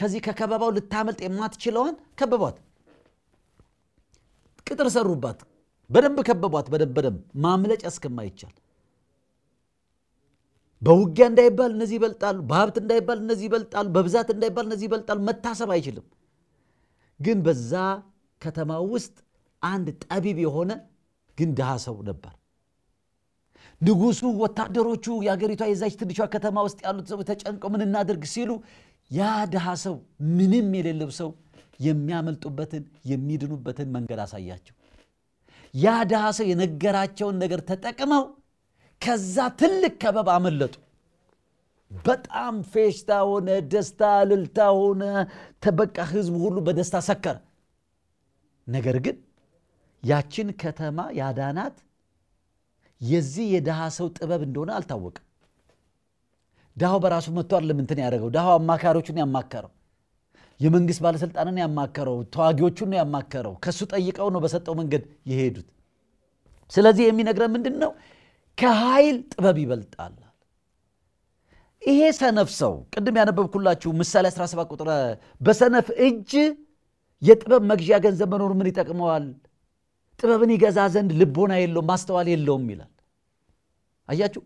ከዚህ ከከበባው ልታመልጥ የማትችለዋን ከበቧት። ቅጥር ሰሩባት። በደንብ ከበቧት። በደንብ በደንብ ማምለጫ እስከማይቻል በውጊያ እንዳይባል እነዚህ ይበልጣሉ፣ በሀብት እንዳይባል እነዚህ ይበልጣሉ፣ በብዛት እንዳይባል እነዚህ ይበልጣሉ መታሰብ አይችልም። ግን በዛ ከተማ ውስጥ አንድ ጠቢብ የሆነ ግን ድሃ ሰው ነበር። ንጉሱ፣ ወታደሮቹ የአገሪቷ የዛች ትንሿ ከተማ ውስጥ ያሉት ሰው ተጨንቀው ምን እናደርግ ሲሉ ያ ድሃ ሰው ምንም የሌለው ሰው የሚያመልጡበትን የሚድኑበትን መንገድ አሳያቸው። ያ ድሃ ሰው የነገራቸውን ነገር ተጠቅመው ከዛ ትልቅ ከበብ አመለጡ። በጣም ፌሽታ ሆነ፣ ደስታ ልልታ ሆነ። ተበቃ ህዝብ ሁሉ በደስታ ሰከረ። ነገር ግን ያችን ከተማ ያዳናት የዚህ የድሃ ሰው ጥበብ እንደሆነ አልታወቅም። ድሃው በራሱ መጥቶ ለምንትን እንትን ያደረገው። ድሃው አማካሪዎቹን ያማከረው፣ የመንግስት ባለስልጣንን ያማከረው፣ ተዋጊዎቹን ነው ያማከረው። ከእሱ ጠይቀው ነው በሰጠው መንገድ የሄዱት። ስለዚህ የሚነግረን ምንድን ነው? ከኃይል ጥበብ ይበልጣል። ይሄ ሰነፍ ሰው ቅድም ያነበብኩላችሁ ምሳሌ 17 ቁጥር በሰነፍ እጅ የጥበብ መግዣ ገንዘብ መኖር ምን ይጠቅመዋል? ጥበብን ይገዛ ዘንድ ልቦና የለውም፣ ማስተዋል የለውም ይላል። አያችሁ፣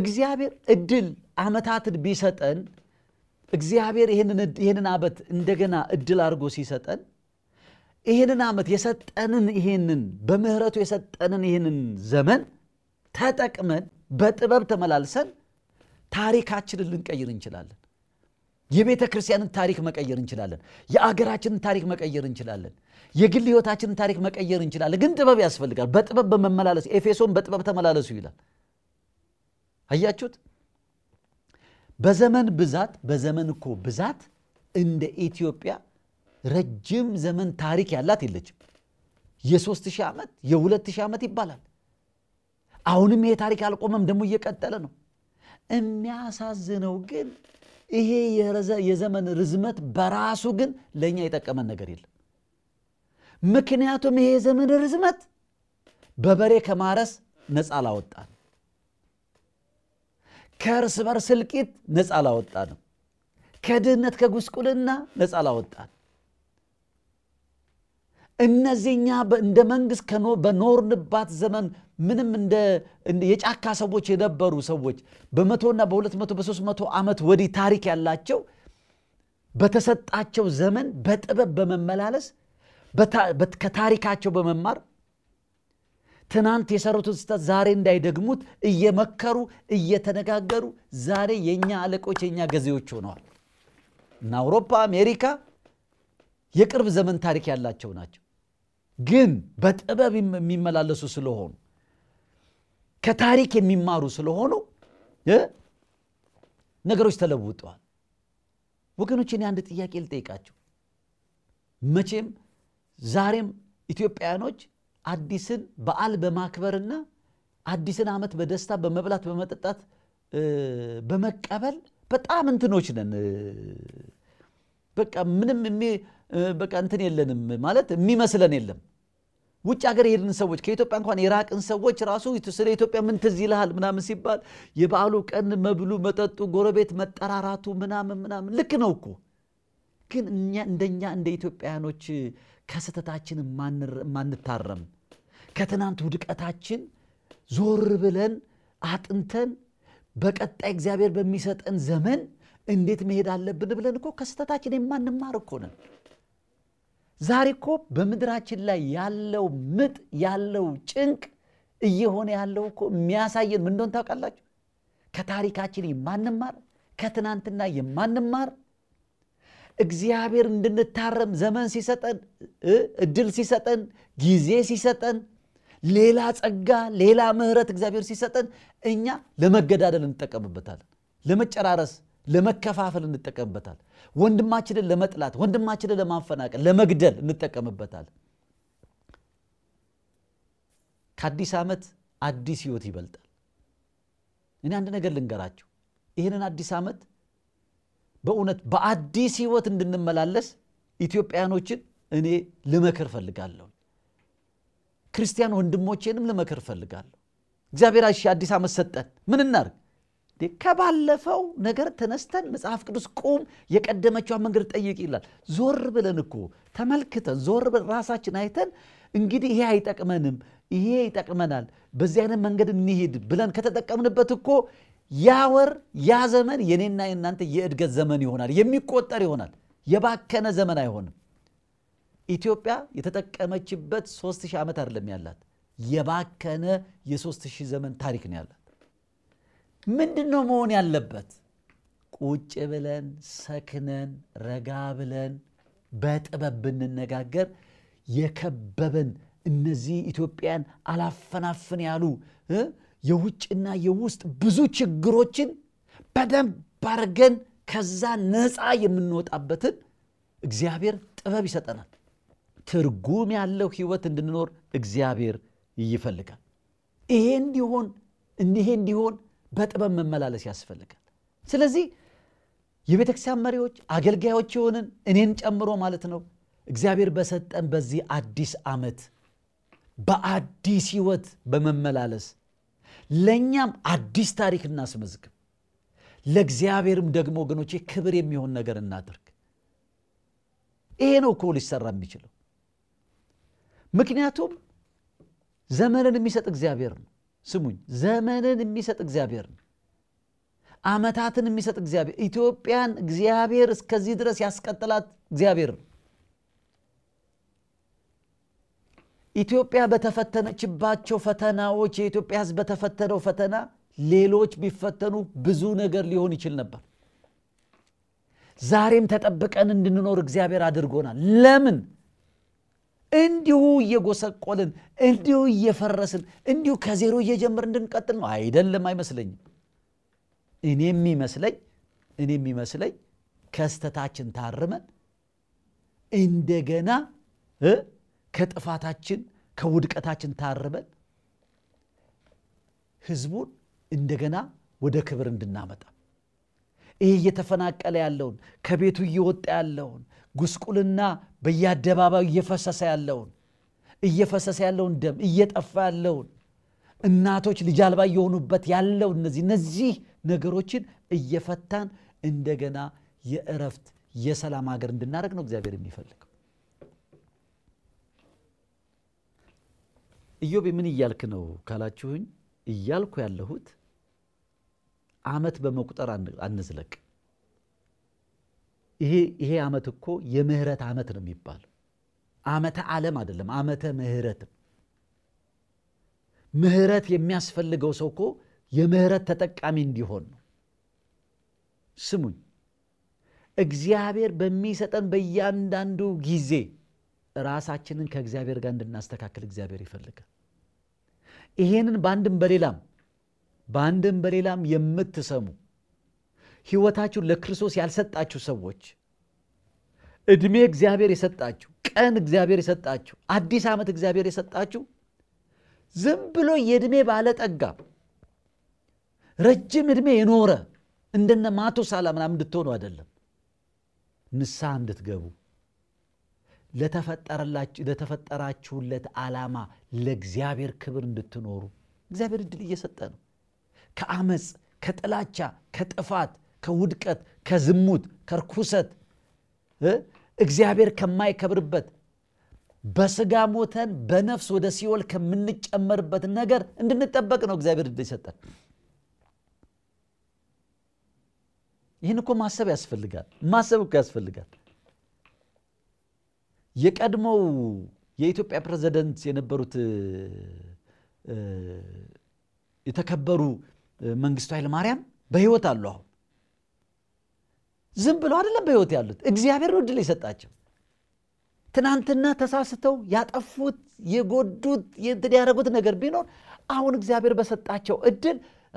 እግዚአብሔር እድል አመታትን ቢሰጠን እግዚአብሔር ይህንን አመት እንደገና እድል አድርጎ ሲሰጠን ይህንን አመት የሰጠንን ይህንን በምህረቱ የሰጠንን ይህንን ዘመን ተጠቅመን በጥበብ ተመላልሰን ታሪካችንን ልንቀይር እንችላለን። የቤተ ክርስቲያንን ታሪክ መቀየር እንችላለን። የአገራችንን ታሪክ መቀየር እንችላለን። የግል ህይወታችንን ታሪክ መቀየር እንችላለን። ግን ጥበብ ያስፈልጋል። በጥበብ በመመላለስ ኤፌሶን በጥበብ ተመላለሱ ይላል። አያችሁት? በዘመን ብዛት በዘመን እኮ ብዛት እንደ ኢትዮጵያ ረጅም ዘመን ታሪክ ያላት የለችም። የ ሺህ ዓመት የሁለት ሺህ ዓመት ይባላል። አሁንም ይሄ ታሪክ አልቆመም፣ ደግሞ እየቀጠለ ነው። የሚያሳዝነው ግን ይሄ የዘመን ርዝመት በራሱ ግን ለእኛ የጠቀመን ነገር የለም። ምክንያቱም ይሄ የዘመን ርዝመት በበሬ ከማረስ ነፃ አላወጣን፣ ከእርስ በርስ እልቂት ነፃ አላወጣንም፣ ከድህነት ከጉስቁልና ነፃ አላወጣን። እነዚህኛ እንደ መንግስት በኖርንባት ዘመን ምንም እንደ የጫካ ሰዎች የነበሩ ሰዎች በመቶና በሁለት መቶ በሶስት መቶ ዓመት ወዲህ ታሪክ ያላቸው በተሰጣቸው ዘመን በጥበብ በመመላለስ ከታሪካቸው በመማር ትናንት የሰሩትን ስህተት ዛሬ እንዳይደግሙት እየመከሩ እየተነጋገሩ ዛሬ የእኛ አለቆች የእኛ ገዜዎች ሆነዋል እና አውሮፓ አሜሪካ የቅርብ ዘመን ታሪክ ያላቸው ናቸው ግን በጥበብ የሚመላለሱ ስለሆኑ ከታሪክ የሚማሩ ስለሆኑ ነገሮች ተለውጠዋል። ወገኖችን አንድ ጥያቄ ልጠይቃቸው መቼም ዛሬም ኢትዮጵያውያኖች አዲስን በዓል በማክበርና አዲስን ዓመት በደስታ በመብላት በመጠጣት በመቀበል በጣም እንትኖች ነን። በቃ ምንም በቃ እንትን የለንም ማለት የሚመስለን የለም። ውጭ ሀገር የሄድን ሰዎች ከኢትዮጵያ እንኳን የራቅን ሰዎች ራሱ ስለ ኢትዮጵያ ምን ትዝ ይልሃል ምናምን ሲባል የበዓሉ ቀን መብሉ፣ መጠጡ፣ ጎረቤት መጠራራቱ ምናምን ምናምን ልክ ነው እኮ ግን እኛ እንደኛ እንደ ኢትዮጵያውያኖች ከስህተታችን ማንታረም ከትናንት ውድቀታችን ዞር ብለን አጥንተን በቀጣይ እግዚአብሔር በሚሰጠን ዘመን እንዴት መሄድ አለብን ብለን እኮ ከስህተታችን የማንማር እኮ ነን። ዛሬ እኮ በምድራችን ላይ ያለው ምጥ ያለው ጭንቅ እየሆነ ያለው እኮ የሚያሳየን ምን ታውቃላችሁ? ከታሪካችን የማንማር ከትናንትና የማንማር እግዚአብሔር እንድንታረም ዘመን ሲሰጠን እድል ሲሰጠን ጊዜ ሲሰጠን ሌላ ጸጋ ሌላ ምሕረት እግዚአብሔር ሲሰጠን እኛ ለመገዳደል እንጠቀምበታለን፣ ለመጨራረስ ለመከፋፈል እንጠቀምበታል። ወንድማችንን ለመጥላት፣ ወንድማችንን ለማፈናቀል፣ ለመግደል እንጠቀምበታል። ከአዲስ ዓመት አዲስ ህይወት ይበልጣል። እኔ አንድ ነገር ልንገራችሁ። ይህንን አዲስ ዓመት በእውነት በአዲስ ህይወት እንድንመላለስ ኢትዮጵያኖችን እኔ ልመክር ፈልጋለሁ። ክርስቲያን ወንድሞቼንም ልመክር ፈልጋለሁ። እግዚአብሔር አዲስ ዓመት ሰጠን፣ ምን እናርግ? ከባለፈው ነገር ተነስተን መጽሐፍ ቅዱስ ቁም፣ የቀደመችዋን መንገድ ጠይቅ ይላል። ዞር ብለን እኮ ተመልክተን ዞር ብለን ራሳችን አይተን እንግዲህ ይሄ አይጠቅመንም፣ ይሄ ይጠቅመናል፣ በዚህ አይነት መንገድ እንሂድ ብለን ከተጠቀምንበት እኮ ያ ወር ያ ዘመን የኔና የእናንተ የእድገት ዘመን ይሆናል፣ የሚቆጠር ይሆናል። የባከነ ዘመን አይሆንም። ኢትዮጵያ የተጠቀመችበት 3000 ዓመት አይደለም ያላት፣ የባከነ የ3000 ዘመን ታሪክ ነው ያላት። ምንድን ነው መሆን ያለበት? ቁጭ ብለን ሰክነን ረጋ ብለን በጥበብ ብንነጋገር የከበበን እነዚህ ኢትዮጵያን አላፈናፍን ያሉ የውጭና የውስጥ ብዙ ችግሮችን በደንብ አርገን ከዛ ነፃ የምንወጣበትን እግዚአብሔር ጥበብ ይሰጠናል። ትርጉም ያለው ህይወት እንድንኖር እግዚአብሔር ይፈልጋል። ይሄ እንዲሆን እንዲሄ እንዲሆን በጥበብ መመላለስ ያስፈልጋል። ስለዚህ የቤተ ክርስቲያን መሪዎች፣ አገልጋዮች የሆንን እኔን ጨምሮ ማለት ነው እግዚአብሔር በሰጠን በዚህ አዲስ ዓመት በአዲስ ህይወት በመመላለስ ለእኛም አዲስ ታሪክ እናስመዝግብ። ለእግዚአብሔርም ደግሞ ወገኖቼ ክብር የሚሆን ነገር እናድርግ። ይሄ ነው እኮ ሊሰራ የሚችለው። ምክንያቱም ዘመንን የሚሰጥ እግዚአብሔር ነው። ስሙኝ፣ ዘመንን የሚሰጥ እግዚአብሔር ነው። አመታትን የሚሰጥ እግዚአብሔር ኢትዮጵያን እግዚአብሔር እስከዚህ ድረስ ያስቀጥላት እግዚአብሔር ነው። ኢትዮጵያ በተፈተነችባቸው ፈተናዎች የኢትዮጵያ ህዝብ በተፈተነው ፈተና ሌሎች ቢፈተኑ ብዙ ነገር ሊሆን ይችል ነበር። ዛሬም ተጠብቀን እንድንኖር እግዚአብሔር አድርጎናል። ለምን? እንዲሁ እየጎሰቆልን እንዲሁ እየፈረስን እንዲሁ ከዜሮ እየጀምር እንድንቀጥል ነው አይደለም አይመስለኝም እኔ የሚመስለኝ እኔ የሚመስለኝ ከስተታችን ታርመን እንደገና ከጥፋታችን ከውድቀታችን ታርመን ህዝቡን እንደገና ወደ ክብር እንድናመጣ ይህ እየተፈናቀለ ያለውን ከቤቱ እየወጣ ያለውን ጉስቁልና በየአደባባዩ እየፈሰሰ ያለውን እየፈሰሰ ያለውን ደም እየጠፋ ያለውን እናቶች ልጅ አልባ እየሆኑበት ያለው እነዚህ እነዚህ ነገሮችን እየፈታን እንደገና የእረፍት የሰላም ሀገር እንድናደርግ ነው እግዚአብሔር የሚፈልገው ኢዮቤ ምን እያልክ ነው ካላችሁኝ እያልኩ ያለሁት አመት በመቁጠር አንዝለቅ ይሄ ዓመት እኮ የምህረት ዓመት ነው የሚባለው ዓመተ ዓለም አይደለም፣ ዓመተ ምህረት። ምህረት የሚያስፈልገው ሰው እኮ የምህረት ተጠቃሚ እንዲሆን ነው። ስሙኝ፣ እግዚአብሔር በሚሰጠን በእያንዳንዱ ጊዜ ራሳችንን ከእግዚአብሔር ጋር እንድናስተካክል እግዚአብሔር ይፈልጋል። ይሄንን በአንድም በሌላም በአንድም በሌላም የምትሰሙ ህይወታችሁን ለክርስቶስ ያልሰጣችሁ ሰዎች እድሜ እግዚአብሔር የሰጣችሁ፣ ቀን እግዚአብሔር የሰጣችሁ፣ አዲስ ዓመት እግዚአብሔር የሰጣችሁ ዝም ብሎ የእድሜ ባለጠጋ ረጅም እድሜ የኖረ እንደነ ማቶ ሳላ ምናምን እንድትሆኑ አይደለም። ንሳ እንድትገቡ ለተፈጠራችሁለት ዓላማ ለእግዚአብሔር ክብር እንድትኖሩ እግዚአብሔር እድል እየሰጠ ነው። ከአመፅ፣ ከጥላቻ፣ ከጥፋት ከውድቀት፣ ከዝሙት፣ ከርኩሰት እግዚአብሔር ከማይከብርበት በስጋ ሞተን በነፍስ ወደ ሲኦል ከምንጨመርበት ነገር እንድንጠበቅ ነው እግዚአብሔር እድል ይሰጠን። ይህን እኮ ማሰብ ያስፈልጋል። ማሰብ እኮ ያስፈልጋል። የቀድሞው የኢትዮጵያ ፕሬዚደንት የነበሩት የተከበሩ መንግስቱ ኃይለ ማርያም በህይወት አሉ አሁን ዝም ብለው አይደለም በህይወት ያሉት፣ እግዚአብሔር እድል የሰጣቸው። ትናንትና ተሳስተው ያጠፉት የጎዱት እንትን ያደረጉት ነገር ቢኖር አሁን እግዚአብሔር በሰጣቸው እድል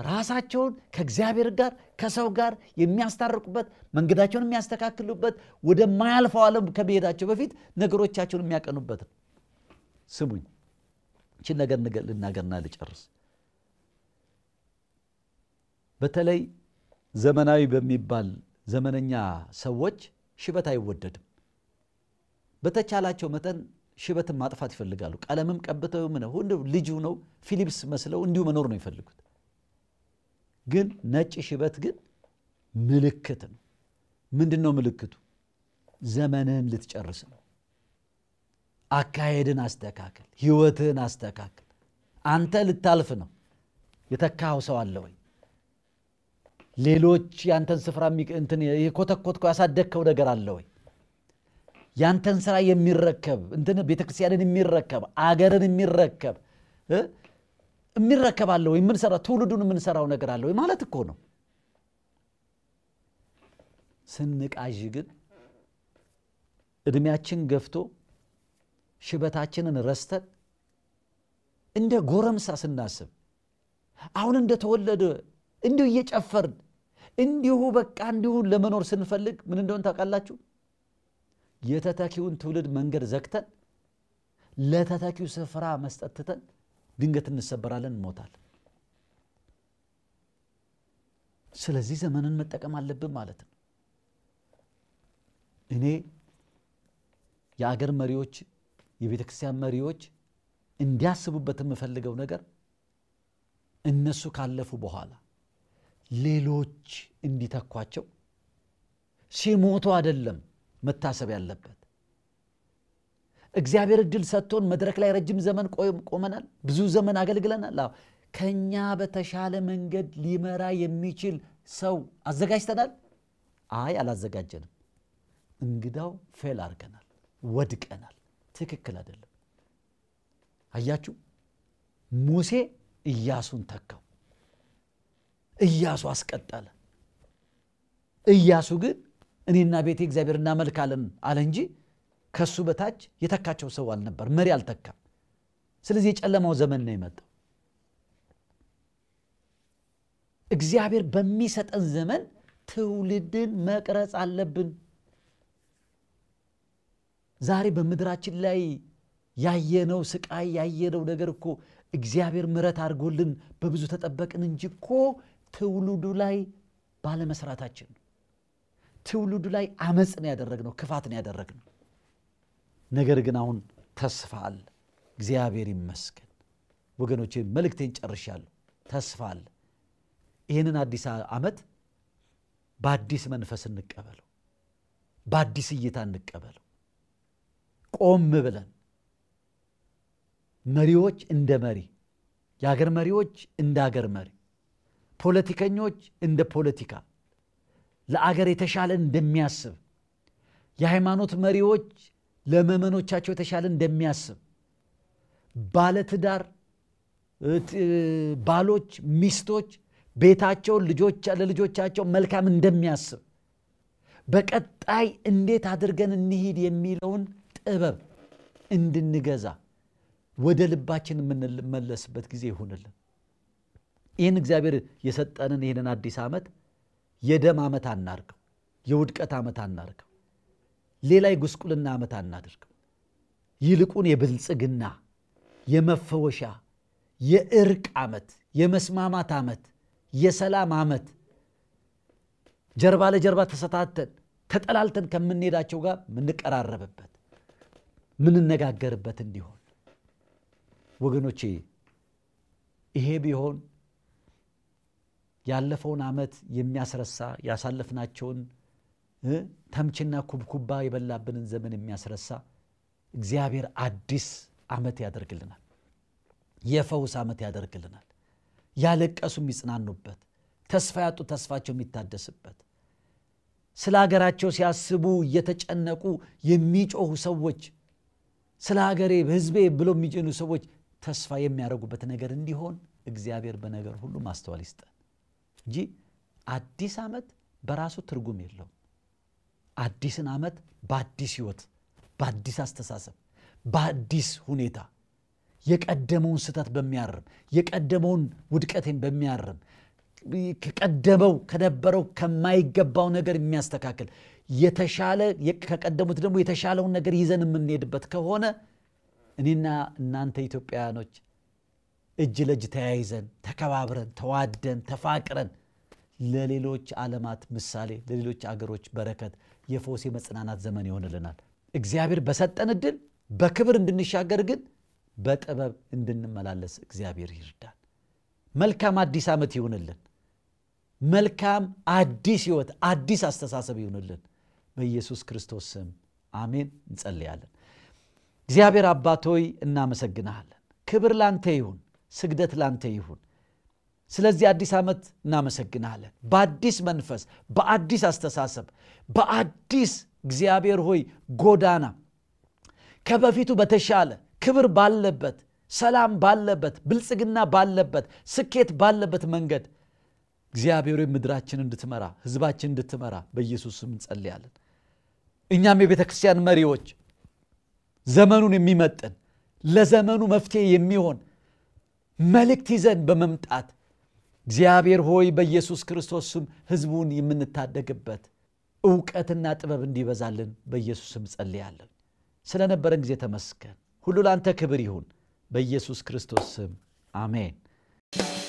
ራሳቸውን ከእግዚአብሔር ጋር ከሰው ጋር የሚያስታርቁበት መንገዳቸውን የሚያስተካክሉበት ወደማያልፈው ዓለም ከመሄዳቸው በፊት ነገሮቻቸውን የሚያቀኑበት ነው። ስሙኝ፣ ይችን ነገር ልናገርና ልጨርስ። በተለይ ዘመናዊ በሚባል ዘመነኛ ሰዎች ሽበት አይወደድም። በተቻላቸው መጠን ሽበትን ማጥፋት ይፈልጋሉ። ቀለምም ቀብተው ምነው ልጁ ነው ፊሊፕስ መስለው እንዲሁ መኖር ነው ይፈልጉት። ግን ነጭ ሽበት ግን ምልክት ነው። ምንድን ነው ምልክቱ? ዘመንህን ልትጨርስ ነው። አካሄድን አስተካክል፣ ህይወትህን አስተካክል። አንተ ልታልፍ ነው። የተካኸው ሰው አለ ወይ? ሌሎች ያንተን ስፍራ እንትን ያሳደግከው ነገር አለ ወይ? ያንተን ስራ የሚረከብ እንትን ቤተክርስቲያንን የሚረከብ አገርን የሚረከብ የሚረከብ አለ ወይ? የምንሰራ ትውልዱን የምንሰራው ነገር አለ ወይ ማለት እኮ ነው። ስንቃዥ ግን እድሜያችን ገፍቶ ሽበታችንን ረስተን እንደ ጎረምሳ ስናስብ አሁን እንደተወለደ እንዲሁ እየጨፈርን እንዲሁ በቃ እንዲሁ ለመኖር ስንፈልግ ምን እንደሆን ታውቃላችሁ? የተተኪውን ትውልድ መንገድ ዘግተን ለተተኪው ስፍራ መስጠት ትተን ድንገት እንሰበራለን፣ እንሞታለን። ስለዚህ ዘመንን መጠቀም አለብን ማለት ነው። እኔ የአገር መሪዎች፣ የቤተ ክርስቲያን መሪዎች እንዲያስቡበት የምፈልገው ነገር እነሱ ካለፉ በኋላ ሌሎች እንዲተኳቸው ሲሞቱ አይደለም መታሰብ ያለበት። እግዚአብሔር እድል ሰጥቶን መድረክ ላይ ረጅም ዘመን ቆመናል፣ ብዙ ዘመን አገልግለናል። ከኛ በተሻለ መንገድ ሊመራ የሚችል ሰው አዘጋጅተናል? አይ አላዘጋጀንም። እንግዳው ፌል አድርገናል፣ ወድቀናል። ትክክል አይደለም። አያችሁ፣ ሙሴ እያሱን ተካው። እያሱ አስቀጠለ። እያሱ ግን እኔና ቤቴ እግዚአብሔር እናመልካለን አለ እንጂ ከሱ በታች የተካቸው ሰው አልነበር፣ መሪ አልተካም። ስለዚህ የጨለማው ዘመን ነው የመጣው። እግዚአብሔር በሚሰጠን ዘመን ትውልድን መቅረጽ አለብን። ዛሬ በምድራችን ላይ ያየነው ስቃይ ያየነው ነገር እኮ እግዚአብሔር ምረት አድርጎልን በብዙ ተጠበቅን እንጂ እኮ ትውልዱ ላይ ባለመስራታችን ነው። ትውልዱ ላይ አመፅ ነው ክፋትን ክፋት ነው ነገር ግን አሁን ተስፋ አለ። እግዚአብሔር ይመስገን ወገኖች መልእክቴን ጨርሻለሁ። ተስፋ አለ። ይህንን አዲስ ዓመት በአዲስ መንፈስ እንቀበለው፣ በአዲስ እይታ እንቀበለው። ቆም ብለን መሪዎች እንደ መሪ የአገር መሪዎች እንደ አገር መሪ ፖለቲከኞች እንደ ፖለቲካ ለአገር የተሻለ እንደሚያስብ የሃይማኖት መሪዎች ለመመኖቻቸው የተሻለ እንደሚያስብ ባለትዳር ባሎች ሚስቶች ቤታቸውን ለልጆቻቸው መልካም እንደሚያስብ በቀጣይ እንዴት አድርገን እንሂድ የሚለውን ጥበብ እንድንገዛ ወደ ልባችን የምንመለስበት ጊዜ ይሁንልን። ይህን እግዚአብሔር የሰጠንን ይህንን አዲስ ዓመት የደም ዓመት አናርገው፣ የውድቀት ዓመት አናርገው፣ ሌላ የጉስቁልና ዓመት አናድርገው። ይልቁን የብልጽግና የመፈወሻ የእርቅ ዓመት፣ የመስማማት ዓመት፣ የሰላም ዓመት ጀርባ ለጀርባ ተሰታተን ተጠላልተን ከምንሄዳቸው ጋር ምንቀራረብበት ምንነጋገርበት እንዲሆን ወገኖቼ ይሄ ቢሆን ያለፈውን ዓመት የሚያስረሳ ያሳለፍናቸውን ተምችና ኩብኩባ የበላብንን ዘመን የሚያስረሳ እግዚአብሔር አዲስ ዓመት ያደርግልናል። የፈውስ ዓመት ያደርግልናል። ያለቀሱ የሚጽናኑበት፣ ተስፋ ያጡ ተስፋቸው የሚታደስበት፣ ስለ ሀገራቸው ሲያስቡ እየተጨነቁ የሚጮሁ ሰዎች፣ ስለ ሀገሬ ህዝቤ ብሎ የሚጭኑ ሰዎች ተስፋ የሚያደርጉበት ነገር እንዲሆን እግዚአብሔር በነገር ሁሉ ማስተዋል ይስጠ እንጂ አዲስ ዓመት በራሱ ትርጉም የለውም። አዲስን ዓመት በአዲስ ህይወት፣ በአዲስ አስተሳሰብ፣ በአዲስ ሁኔታ የቀደመውን ስህተት በሚያርም የቀደመውን ውድቀቴን በሚያርም ከቀደመው ከነበረው ከማይገባው ነገር የሚያስተካክል የተሻለ ከቀደሙት ደግሞ የተሻለውን ነገር ይዘን የምንሄድበት ከሆነ እኔና እናንተ ኢትዮጵያውያኖች እጅ ለእጅ ተያይዘን ተከባብረን ተዋደን ተፋቅረን ለሌሎች ዓለማት ምሳሌ፣ ለሌሎች አገሮች በረከት፣ የፎሴ መጽናናት ዘመን ይሆንልናል። እግዚአብሔር በሰጠን እድል በክብር እንድንሻገር ግን በጥበብ እንድንመላለስ እግዚአብሔር ይርዳል። መልካም አዲስ ዓመት ይሆንልን። መልካም አዲስ ሕይወት፣ አዲስ አስተሳሰብ ይሆንልን። በኢየሱስ ክርስቶስ ስም አሜን። እንጸልያለን። እግዚአብሔር አባቶይ ሆይ እናመሰግንሃለን። ክብር ላንተ ይሁን፣ ስግደት ላንተ ይሁን። ስለዚህ አዲስ ዓመት እናመሰግናለን። በአዲስ መንፈስ፣ በአዲስ አስተሳሰብ፣ በአዲስ እግዚአብሔር ሆይ ጎዳና ከበፊቱ በተሻለ ክብር ባለበት፣ ሰላም ባለበት፣ ብልጽግና ባለበት፣ ስኬት ባለበት መንገድ እግዚአብሔር ምድራችን እንድትመራ ህዝባችን እንድትመራ በኢየሱስ ስም እንጸልያለን። እኛም የቤተ ክርስቲያን መሪዎች ዘመኑን የሚመጥን ለዘመኑ መፍትሄ የሚሆን መልእክት ይዘን በመምጣት እግዚአብሔር ሆይ በኢየሱስ ክርስቶስ ስም ህዝቡን የምንታደግበት እውቀትና ጥበብ እንዲበዛልን በኢየሱስ ስም ጸልያለን ስለነበረን ጊዜ ተመስገን ሁሉ ለአንተ ክብር ይሁን በኢየሱስ ክርስቶስ ስም አሜን